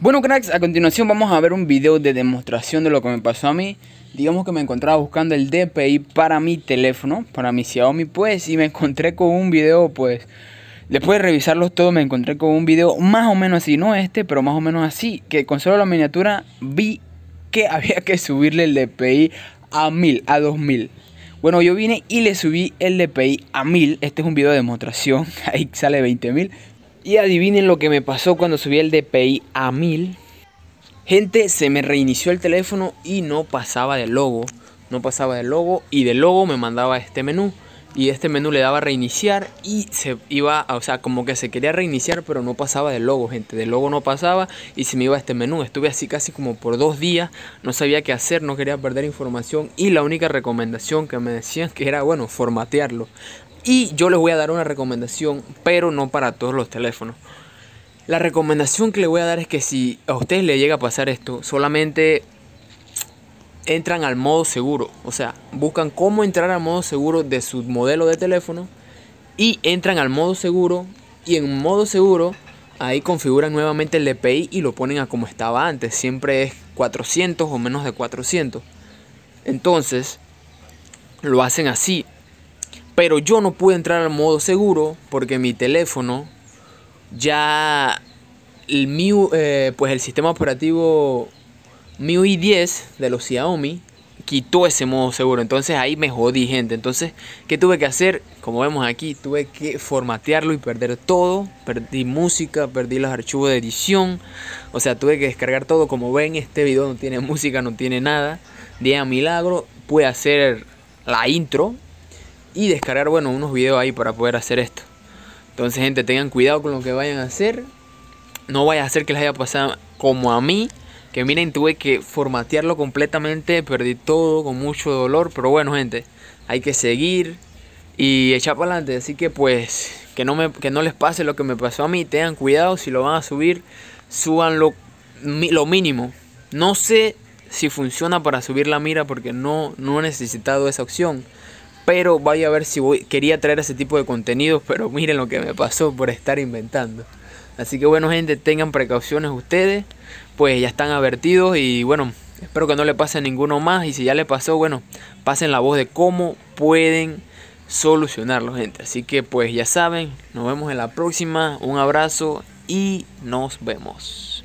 Bueno cracks, a continuación vamos a ver un video de demostración de lo que me pasó a mí. Digamos que me encontraba buscando el DPI para mi teléfono, para mi Xiaomi pues, y me encontré con un video pues... Después de revisarlos todos me encontré con un video más o menos así, no este, pero más o menos así, que con solo la miniatura vi que había que subirle el DPI a 1000, a 2000. Bueno, yo vine y le subí el DPI a 1000. Este es un video de demostración. Ahí sale 20000. Y adivinen lo que me pasó cuando subí el DPI a 1000. Gente, se me reinició el teléfono y no pasaba de logo. No pasaba de logo y de logo me mandaba este menú y este menú le daba reiniciar y se iba, o sea, como que se quería reiniciar, pero no pasaba del logo, gente. Del logo no pasaba y se me iba a este menú. Estuve así casi como por dos días, no sabía qué hacer, no quería perder información y la única recomendación que me decían que era, bueno, formatearlo. Y yo les voy a dar una recomendación, pero no para todos los teléfonos. La recomendación que le voy a dar es que si a ustedes le llega a pasar esto, solamente entran al modo seguro. O sea, buscan cómo entrar al modo seguro de su modelo de teléfono y entran al modo seguro y en modo seguro ahí configuran nuevamente el DPI y lo ponen a como estaba antes. Siempre es 400 o menos de 400. Entonces, lo hacen así. Pero yo no pude entrar al modo seguro porque mi teléfono ya el mío, eh, pues el sistema operativo MIUI 10 de los Xiaomi quitó ese modo seguro. Entonces ahí me jodí, gente. Entonces, ¿qué tuve que hacer? Como vemos aquí, tuve que formatearlo y perder todo. Perdí música, perdí los archivos de edición. O sea, tuve que descargar todo. Como ven, este video no tiene música, no tiene nada. Día milagro, pude hacer la intro y descargar, bueno, unos videos ahí para poder hacer esto. Entonces, gente, tengan cuidado con lo que vayan a hacer. No vaya a hacer que les haya pasado como a mí que miren, tuve que formatearlo completamente, perdí todo con mucho dolor, pero bueno, gente, hay que seguir y echar para adelante. Así que pues, que no, me, no les pase lo que me pasó a mí, tengan cuidado, si lo van a subir, suban lo, lo mínimo. No sé si funciona para subir la mira porque no, no he necesitado esa opción. Pero vaya a ver si Quería traer ese tipo de contenidos, pero miren lo que me pasó por estar inventando. Así que bueno, gente, tengan precauciones ustedes. Pues ya están advertidos y bueno, espero que no le pase a ninguno más. Y si ya le pasó, bueno, pasen la voz de cómo pueden solucionarlo, gente. Así que pues ya saben, nos vemos en la próxima. Un abrazo y nos vemos.